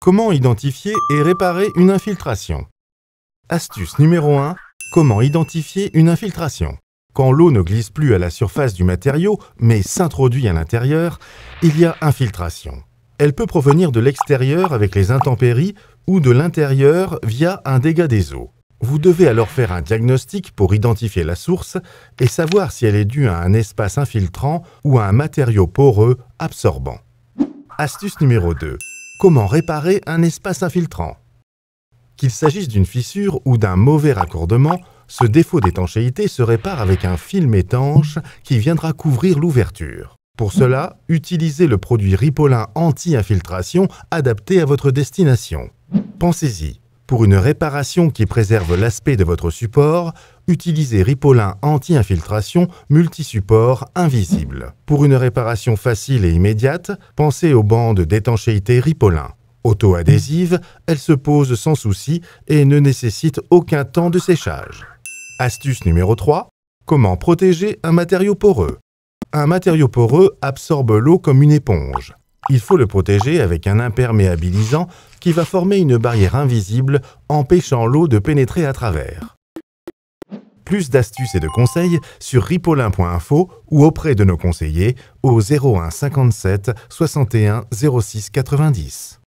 Comment identifier et réparer une infiltration Astuce numéro 1. Comment identifier une infiltration Quand l'eau ne glisse plus à la surface du matériau, mais s'introduit à l'intérieur, il y a infiltration. Elle peut provenir de l'extérieur avec les intempéries ou de l'intérieur via un dégât des eaux. Vous devez alors faire un diagnostic pour identifier la source et savoir si elle est due à un espace infiltrant ou à un matériau poreux absorbant. Astuce numéro 2. Comment réparer un espace infiltrant Qu'il s'agisse d'une fissure ou d'un mauvais raccordement, ce défaut d'étanchéité se répare avec un film étanche qui viendra couvrir l'ouverture. Pour cela, utilisez le produit Ripolin anti-infiltration adapté à votre destination. Pensez-y, pour une réparation qui préserve l'aspect de votre support, utilisez Ripolin anti-infiltration Multi-support invisible. Pour une réparation facile et immédiate, pensez aux bandes d'étanchéité Ripolin. Auto-adhésive, elle se pose sans souci et ne nécessitent aucun temps de séchage. Astuce numéro 3. Comment protéger un matériau poreux Un matériau poreux absorbe l'eau comme une éponge. Il faut le protéger avec un imperméabilisant qui va former une barrière invisible empêchant l'eau de pénétrer à travers. Plus d'astuces et de conseils sur ripolin.info ou auprès de nos conseillers au 01 57 61 06 90.